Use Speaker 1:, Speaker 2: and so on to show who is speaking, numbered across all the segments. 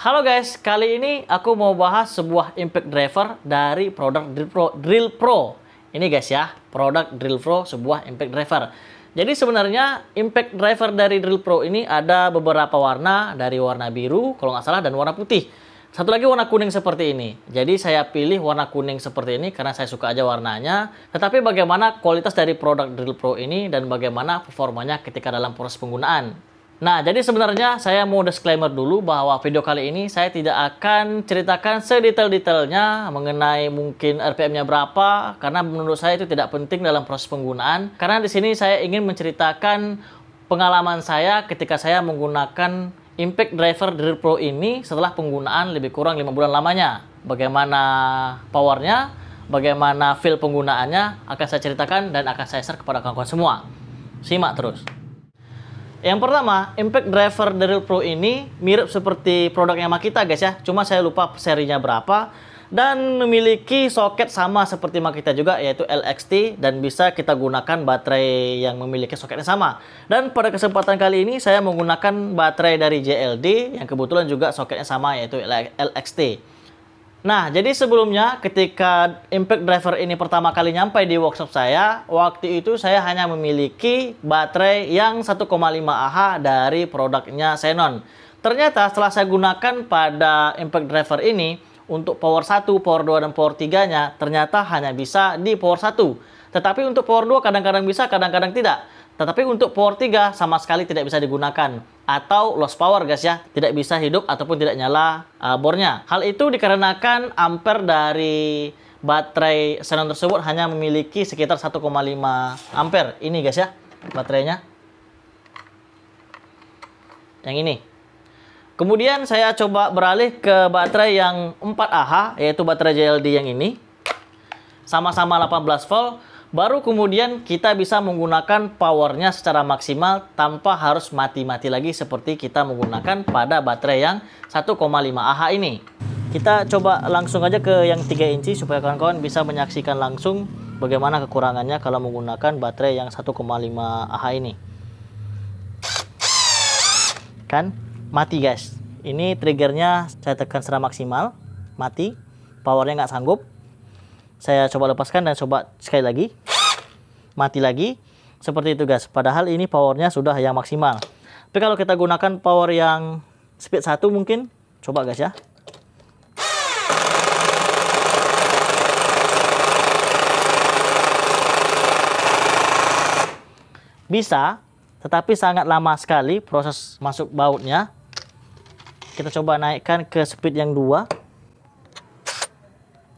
Speaker 1: Halo guys, kali ini aku mau bahas sebuah impact driver dari produk Drill Pro. Drill Pro. Ini guys ya, produk Drill Pro sebuah impact driver. Jadi sebenarnya impact driver dari Drill Pro ini ada beberapa warna, dari warna biru kalau nggak salah dan warna putih. Satu lagi warna kuning seperti ini. Jadi saya pilih warna kuning seperti ini karena saya suka aja warnanya. Tetapi bagaimana kualitas dari produk Drill Pro ini dan bagaimana performanya ketika dalam proses penggunaan. Nah, jadi sebenarnya saya mau disclaimer dulu bahwa video kali ini saya tidak akan ceritakan sedetail-detailnya mengenai mungkin RPM-nya berapa karena menurut saya itu tidak penting dalam proses penggunaan. Karena di sini saya ingin menceritakan pengalaman saya ketika saya menggunakan Impact Driver Drill Pro ini setelah penggunaan lebih kurang lima bulan lamanya. Bagaimana powernya, bagaimana feel penggunaannya akan saya ceritakan dan akan saya share kepada kawan-kawan semua. Simak terus. Yang pertama, impact driver dari Pro ini mirip seperti produk Yamaha kita guys ya. Cuma saya lupa serinya berapa. Dan memiliki soket sama seperti Makita juga yaitu LXT dan bisa kita gunakan baterai yang memiliki soketnya sama. Dan pada kesempatan kali ini saya menggunakan baterai dari JLD yang kebetulan juga soketnya sama yaitu LXT. Nah, jadi sebelumnya ketika Impact Driver ini pertama kali nyampe di workshop saya, waktu itu saya hanya memiliki baterai yang 1,5 Ah dari produknya Xenon. Ternyata setelah saya gunakan pada Impact Driver ini, untuk power 1, power 2, dan power 3-nya ternyata hanya bisa di power 1. Tetapi untuk power 2 kadang-kadang bisa, kadang-kadang tidak. Tetapi untuk power 3 sama sekali tidak bisa digunakan atau lost power guys ya tidak bisa hidup ataupun tidak nyala uh, bornya hal itu dikarenakan ampere dari baterai xenon tersebut hanya memiliki sekitar 1,5 ampere ini guys ya baterainya yang ini kemudian saya coba beralih ke baterai yang 4 AH yaitu baterai JLD yang ini sama-sama 18 volt baru kemudian kita bisa menggunakan powernya secara maksimal tanpa harus mati-mati lagi seperti kita menggunakan pada baterai yang 1,5 AH ini. Kita coba langsung aja ke yang 3 inci supaya kawan-kawan bisa menyaksikan langsung bagaimana kekurangannya kalau menggunakan baterai yang 1,5 AH ini. Kan mati guys. Ini triggernya saya tekan secara maksimal, mati. Powernya nggak sanggup. Saya coba lepaskan dan coba sekali lagi mati lagi. Seperti itu guys. Padahal ini powernya sudah yang maksimal. Tapi kalau kita gunakan power yang speed 1 mungkin. Coba guys ya. Bisa, tetapi sangat lama sekali proses masuk bautnya. Kita coba naikkan ke speed yang dua.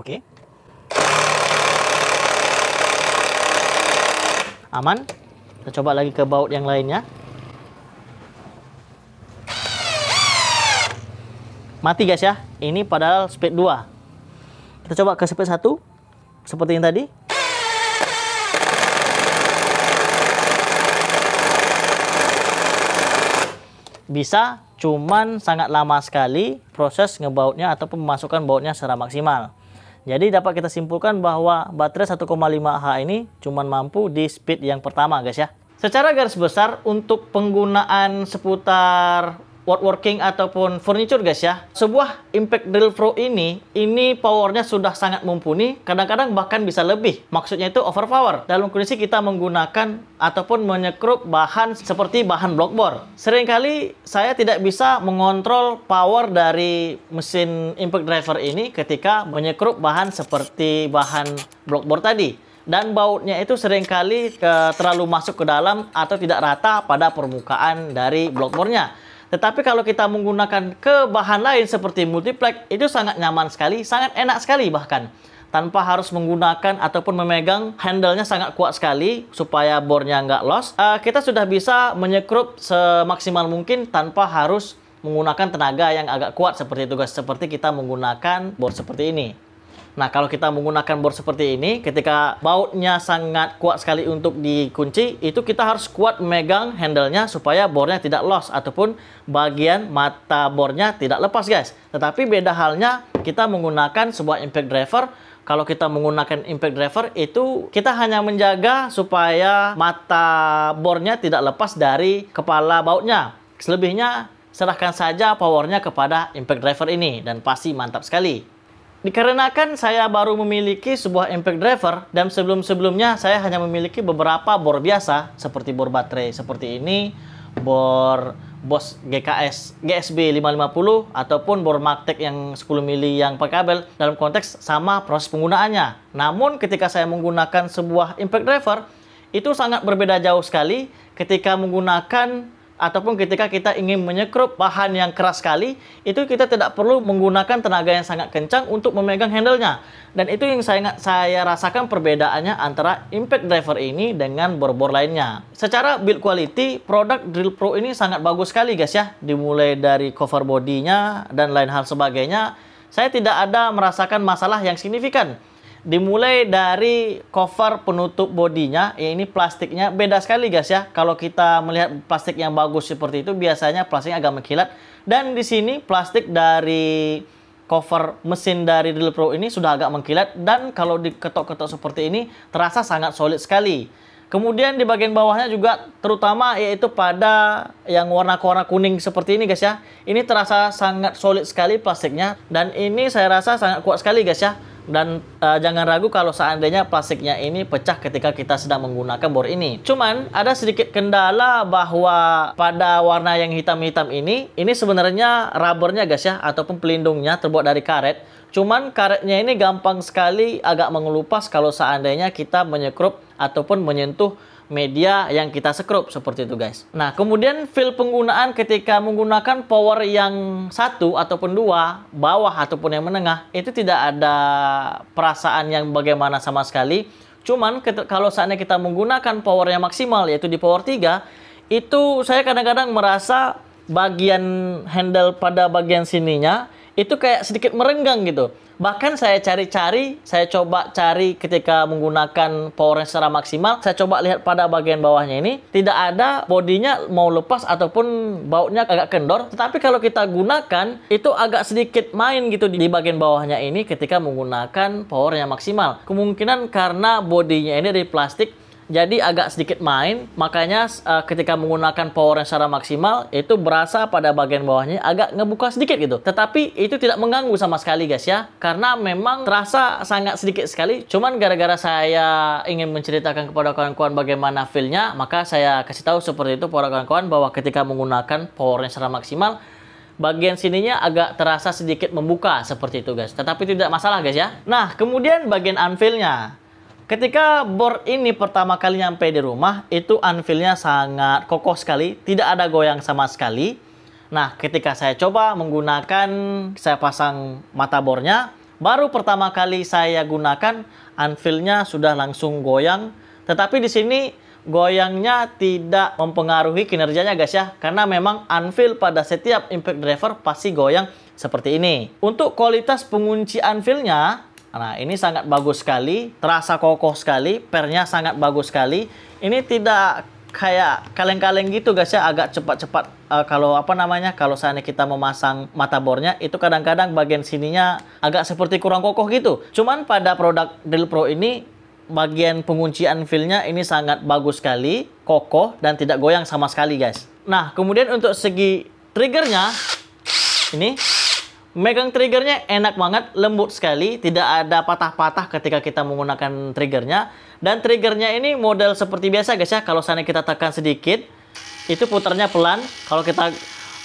Speaker 1: Oke. Okay. aman kita coba lagi ke baut yang lainnya mati guys ya ini padahal speed 2 kita coba ke speed 1 seperti yang tadi bisa cuman sangat lama sekali proses ngebautnya ataupun memasukkan bautnya secara maksimal jadi dapat kita simpulkan bahwa baterai 15 h ini cuma mampu di speed yang pertama guys ya. Secara garis besar untuk penggunaan seputar woodworking ataupun furniture guys ya. Sebuah impact drill pro ini, ini powernya sudah sangat mumpuni, kadang-kadang bahkan bisa lebih. Maksudnya itu overpower. Dalam kondisi kita menggunakan ataupun menyekrup bahan seperti bahan blockboard. Seringkali saya tidak bisa mengontrol power dari mesin impact driver ini ketika menyekrup bahan seperti bahan blockboard tadi dan bautnya itu seringkali ke, eh, terlalu masuk ke dalam atau tidak rata pada permukaan dari blockboardnya tetapi kalau kita menggunakan ke bahan lain seperti multiplex itu sangat nyaman sekali, sangat enak sekali bahkan tanpa harus menggunakan ataupun memegang handle-nya sangat kuat sekali supaya bornya nggak los. Uh, kita sudah bisa menyekrup semaksimal mungkin tanpa harus menggunakan tenaga yang agak kuat seperti tugas seperti kita menggunakan bor seperti ini. Nah, kalau kita menggunakan bor seperti ini, ketika bautnya sangat kuat sekali untuk dikunci, itu kita harus kuat megang handle-nya supaya bornya tidak los ataupun bagian mata bornya tidak lepas, guys. Tetapi beda halnya kita menggunakan sebuah impact driver kalau kita menggunakan impact driver itu kita hanya menjaga supaya mata bornya tidak lepas dari kepala bautnya. Selebihnya serahkan saja powernya kepada impact driver ini dan pasti mantap sekali. Dikarenakan saya baru memiliki sebuah impact driver dan sebelum-sebelumnya saya hanya memiliki beberapa bor biasa seperti bor baterai seperti ini, bor bos GKS GSB 550 ataupun bor Magtech yang 10 mili yang pakai kabel dalam konteks sama proses penggunaannya. Namun ketika saya menggunakan sebuah impact driver itu sangat berbeda jauh sekali ketika menggunakan ataupun ketika kita ingin menyekrup bahan yang keras sekali, itu kita tidak perlu menggunakan tenaga yang sangat kencang untuk memegang handle nya. Dan itu yang saya saya rasakan perbedaannya antara impact driver ini dengan bor-bor lainnya. Secara build quality, produk Drill Pro ini sangat bagus sekali guys ya. Dimulai dari cover bodinya dan lain hal sebagainya, saya tidak ada merasakan masalah yang signifikan dimulai dari cover penutup bodinya ya ini plastiknya beda sekali guys ya kalau kita melihat plastik yang bagus seperti itu biasanya plastiknya agak mengkilat dan di sini plastik dari cover mesin dari Drill Pro ini sudah agak mengkilat dan kalau diketok-ketok seperti ini terasa sangat solid sekali kemudian di bagian bawahnya juga terutama yaitu pada yang warna-warna kuning seperti ini guys ya ini terasa sangat solid sekali plastiknya dan ini saya rasa sangat kuat sekali guys ya dan uh, jangan ragu kalau seandainya plastiknya ini pecah ketika kita sedang menggunakan bor ini. Cuman ada sedikit kendala bahwa pada warna yang hitam-hitam ini, ini sebenarnya rubbernya guys ya ataupun pelindungnya terbuat dari karet. Cuman karetnya ini gampang sekali agak mengelupas kalau seandainya kita menyekrup ataupun menyentuh media yang kita sekrup seperti itu guys. Nah kemudian feel penggunaan ketika menggunakan power yang satu ataupun dua bawah ataupun yang menengah itu tidak ada perasaan yang bagaimana sama sekali. Cuman kalau saatnya kita menggunakan power yang maksimal yaitu di power 3 itu saya kadang-kadang merasa bagian handle pada bagian sininya itu kayak sedikit merenggang gitu. Bahkan saya cari-cari, saya coba cari ketika menggunakan power secara maksimal, saya coba lihat pada bagian bawahnya ini, tidak ada bodinya mau lepas ataupun bautnya agak kendor. Tetapi kalau kita gunakan, itu agak sedikit main gitu di bagian bawahnya ini ketika menggunakan power yang maksimal. Kemungkinan karena bodinya ini dari plastik, jadi agak sedikit main makanya uh, ketika menggunakan power yang secara maksimal itu berasa pada bagian bawahnya agak ngebuka sedikit gitu tetapi itu tidak mengganggu sama sekali guys ya karena memang terasa sangat sedikit sekali cuman gara-gara saya ingin menceritakan kepada kawan-kawan bagaimana feelnya maka saya kasih tahu seperti itu para kawan-kawan bahwa ketika menggunakan power yang secara maksimal bagian sininya agak terasa sedikit membuka seperti itu guys tetapi tidak masalah guys ya nah kemudian bagian unfillnya. Ketika bor ini pertama kali nyampe di rumah, itu anvilnya sangat kokoh sekali, tidak ada goyang sama sekali. Nah, ketika saya coba menggunakan, saya pasang mata bornya, baru pertama kali saya gunakan, anvilnya sudah langsung goyang. Tetapi di sini goyangnya tidak mempengaruhi kinerjanya guys ya, karena memang anvil pada setiap impact driver pasti goyang seperti ini. Untuk kualitas pengunci anvilnya, Nah, ini sangat bagus sekali, terasa kokoh sekali, pernya sangat bagus sekali. Ini tidak kayak kaleng-kaleng gitu guys ya, agak cepat-cepat uh, kalau apa namanya, kalau seandainya kita memasang mata bornya, itu kadang-kadang bagian sininya agak seperti kurang kokoh gitu. Cuman pada produk Drill Pro ini, bagian penguncian feel-nya ini sangat bagus sekali, kokoh, dan tidak goyang sama sekali guys. Nah, kemudian untuk segi triggernya, ini Megang triggernya enak banget, lembut sekali, tidak ada patah-patah ketika kita menggunakan triggernya. Dan triggernya ini model seperti biasa guys ya, kalau sana kita tekan sedikit, itu putarnya pelan. Kalau kita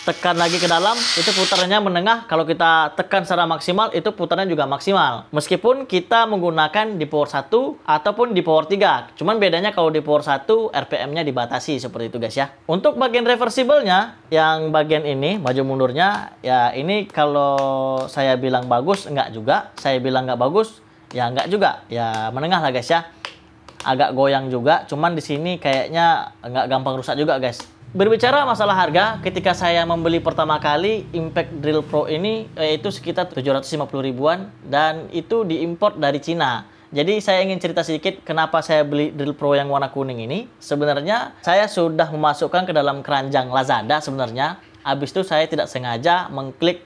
Speaker 1: tekan lagi ke dalam itu putarannya menengah kalau kita tekan secara maksimal itu putarannya juga maksimal meskipun kita menggunakan di power 1 ataupun di power 3 cuman bedanya kalau di power 1 RPM nya dibatasi seperti itu guys ya untuk bagian reversible-nya yang bagian ini maju mundurnya ya ini kalau saya bilang bagus enggak juga saya bilang enggak bagus ya enggak juga ya menengah lah guys ya agak goyang juga cuman di sini kayaknya enggak gampang rusak juga guys Berbicara masalah harga, ketika saya membeli pertama kali Impact Drill Pro ini yaitu eh, itu sekitar 750 ribuan dan itu diimpor dari Cina. Jadi saya ingin cerita sedikit kenapa saya beli Drill Pro yang warna kuning ini. Sebenarnya saya sudah memasukkan ke dalam keranjang Lazada sebenarnya. Habis itu saya tidak sengaja mengklik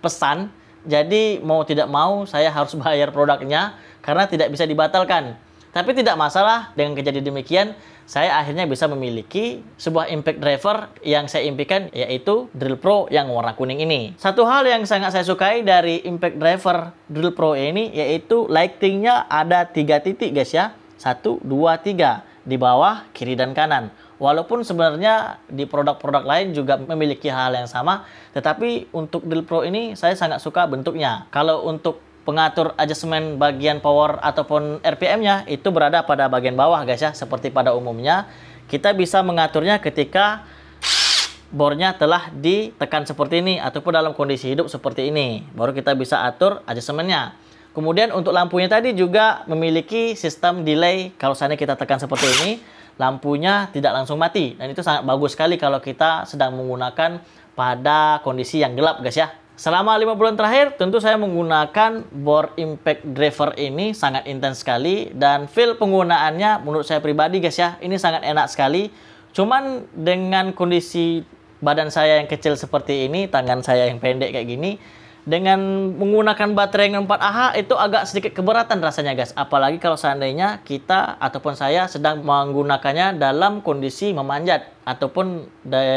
Speaker 1: pesan. Jadi mau tidak mau saya harus bayar produknya karena tidak bisa dibatalkan. Tapi tidak masalah dengan kejadian demikian, saya akhirnya bisa memiliki sebuah impact driver yang saya impikan yaitu Drill Pro yang warna kuning ini. Satu hal yang sangat saya sukai dari impact driver Drill Pro ini yaitu lightingnya ada tiga titik guys ya. Satu, dua, tiga. Di bawah, kiri, dan kanan. Walaupun sebenarnya di produk-produk lain juga memiliki hal yang sama, tetapi untuk Drill Pro ini saya sangat suka bentuknya. Kalau untuk pengatur adjustment bagian power ataupun RPM-nya itu berada pada bagian bawah guys ya seperti pada umumnya kita bisa mengaturnya ketika bornya telah ditekan seperti ini ataupun dalam kondisi hidup seperti ini baru kita bisa atur adjustment-nya kemudian untuk lampunya tadi juga memiliki sistem delay kalau seandainya kita tekan seperti ini lampunya tidak langsung mati dan itu sangat bagus sekali kalau kita sedang menggunakan pada kondisi yang gelap guys ya Selama lima bulan terakhir, tentu saya menggunakan bore impact driver ini sangat intens sekali dan feel penggunaannya menurut saya pribadi guys ya, ini sangat enak sekali. Cuman dengan kondisi badan saya yang kecil seperti ini, tangan saya yang pendek kayak gini, dengan menggunakan baterai yang 4 Ah itu agak sedikit keberatan rasanya guys apalagi kalau seandainya kita ataupun saya sedang menggunakannya dalam kondisi memanjat ataupun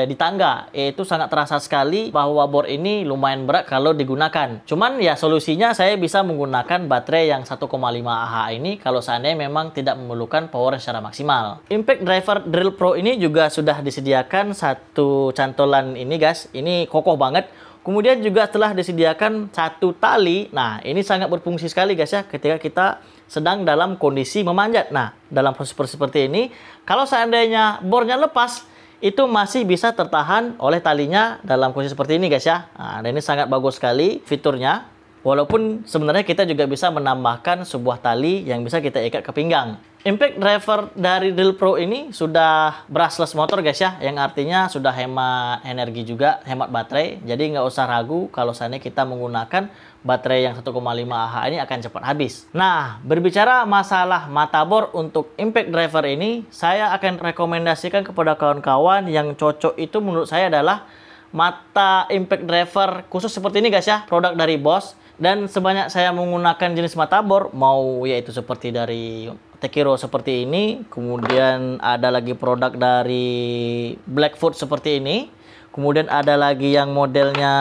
Speaker 1: di tangga yaitu sangat terasa sekali bahwa bor ini lumayan berat kalau digunakan cuman ya solusinya saya bisa menggunakan baterai yang 1,5 Ah ini kalau seandainya memang tidak memerlukan power secara maksimal impact driver drill pro ini juga sudah disediakan satu cantolan ini guys ini kokoh banget Kemudian juga telah disediakan satu tali. Nah, ini sangat berfungsi sekali guys ya ketika kita sedang dalam kondisi memanjat. Nah, dalam proses seperti ini, kalau seandainya bornya lepas, itu masih bisa tertahan oleh talinya dalam kondisi seperti ini guys ya. Nah, dan ini sangat bagus sekali fiturnya. Walaupun sebenarnya kita juga bisa menambahkan sebuah tali yang bisa kita ikat ke pinggang. Impact driver dari Drill Pro ini sudah brushless motor guys ya, yang artinya sudah hemat energi juga, hemat baterai. Jadi nggak usah ragu kalau seandainya kita menggunakan baterai yang 1,5 Ah ini akan cepat habis. Nah, berbicara masalah mata bor untuk Impact Driver ini, saya akan rekomendasikan kepada kawan-kawan yang cocok itu menurut saya adalah mata Impact Driver khusus seperti ini guys ya, produk dari Bosch dan sebanyak saya menggunakan jenis mata bor, mau yaitu seperti dari Tekiro seperti ini, kemudian ada lagi produk dari Blackfoot seperti ini, kemudian ada lagi yang modelnya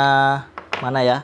Speaker 1: mana ya,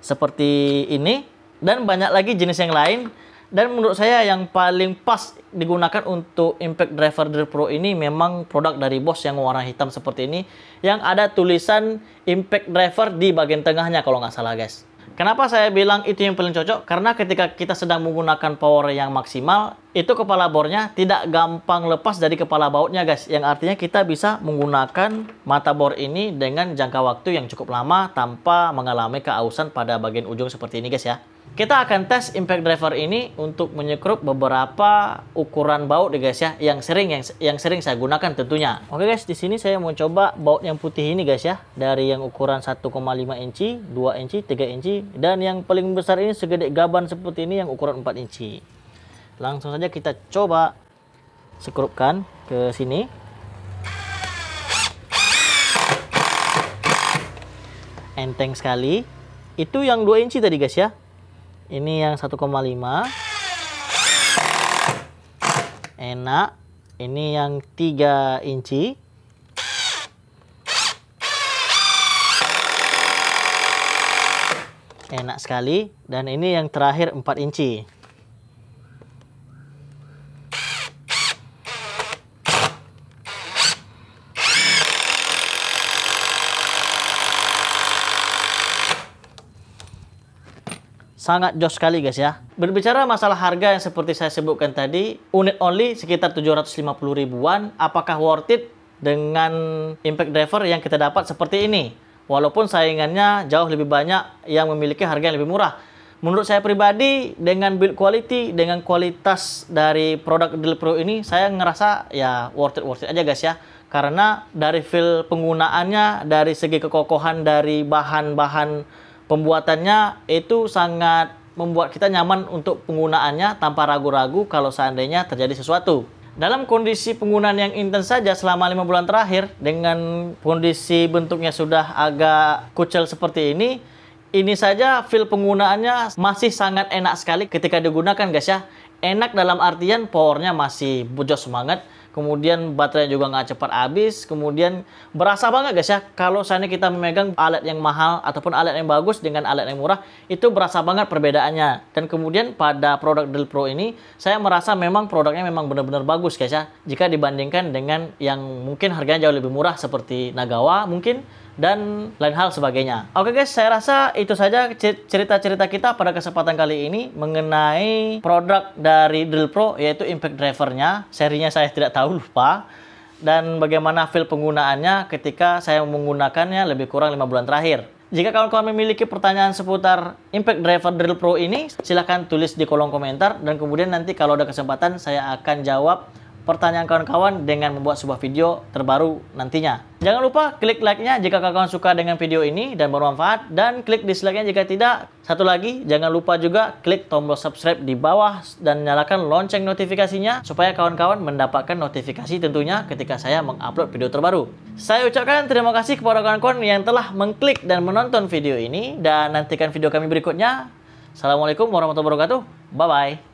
Speaker 1: seperti ini, dan banyak lagi jenis yang lain. Dan menurut saya yang paling pas digunakan untuk Impact Driver Drill Pro ini memang produk dari Bosch yang warna hitam seperti ini, yang ada tulisan Impact Driver di bagian tengahnya kalau nggak salah guys. Kenapa saya bilang itu yang paling cocok? Karena ketika kita sedang menggunakan power yang maksimal, itu kepala bornya tidak gampang lepas dari kepala bautnya guys. Yang artinya kita bisa menggunakan mata bor ini dengan jangka waktu yang cukup lama tanpa mengalami keausan pada bagian ujung seperti ini guys ya. Kita akan tes impact driver ini untuk menyekrup beberapa ukuran baut ya guys ya, yang sering yang yang sering saya gunakan tentunya. Oke guys, di sini saya mau coba baut yang putih ini guys ya, dari yang ukuran 1,5 inci, 2 inci, 3 inci, dan yang paling besar ini segede gaban seperti ini yang ukuran 4 inci. Langsung saja kita coba sekrupkan ke sini. Enteng sekali. Itu yang 2 inci tadi guys ya ini yang 1,5 enak ini yang 3 inci enak sekali dan ini yang terakhir 4 inci sangat jos sekali guys ya. Berbicara masalah harga yang seperti saya sebutkan tadi, unit only sekitar 750 ribuan, apakah worth it dengan impact driver yang kita dapat seperti ini? Walaupun saingannya jauh lebih banyak yang memiliki harga yang lebih murah. Menurut saya pribadi, dengan build quality, dengan kualitas dari produk Drill Pro ini, saya ngerasa ya worth it, worth it aja guys ya karena dari feel penggunaannya dari segi kekokohan dari bahan-bahan pembuatannya itu sangat membuat kita nyaman untuk penggunaannya tanpa ragu-ragu kalau seandainya terjadi sesuatu. Dalam kondisi penggunaan yang intens saja selama lima bulan terakhir dengan kondisi bentuknya sudah agak kucel seperti ini, ini saja feel penggunaannya masih sangat enak sekali ketika digunakan guys ya. Enak dalam artian powernya masih bujo semangat, kemudian baterai juga nggak cepat habis, kemudian berasa banget guys ya, kalau seandainya kita memegang alat yang mahal ataupun alat yang bagus dengan alat yang murah, itu berasa banget perbedaannya. Dan kemudian pada produk Drill Pro ini, saya merasa memang produknya memang benar-benar bagus guys ya, jika dibandingkan dengan yang mungkin harganya jauh lebih murah seperti Nagawa mungkin, dan lain hal sebagainya. Oke guys, saya rasa itu saja cerita-cerita kita pada kesempatan kali ini mengenai produk dari Drill Pro yaitu impact drivernya. Serinya saya tidak tahu tahu lupa dan bagaimana feel penggunaannya ketika saya menggunakannya lebih kurang lima bulan terakhir. Jika kawan-kawan memiliki pertanyaan seputar Impact Driver Drill Pro ini, silahkan tulis di kolom komentar dan kemudian nanti kalau ada kesempatan saya akan jawab pertanyaan kawan-kawan dengan membuat sebuah video terbaru nantinya. Jangan lupa klik like-nya jika kawan-kawan suka dengan video ini dan bermanfaat dan klik dislike-nya jika tidak. Satu lagi, jangan lupa juga klik tombol subscribe di bawah dan nyalakan lonceng notifikasinya supaya kawan-kawan mendapatkan notifikasi tentunya ketika saya mengupload video terbaru. Saya ucapkan terima kasih kepada kawan-kawan yang telah mengklik dan menonton video ini dan nantikan video kami berikutnya. Assalamualaikum warahmatullahi wabarakatuh. Bye-bye.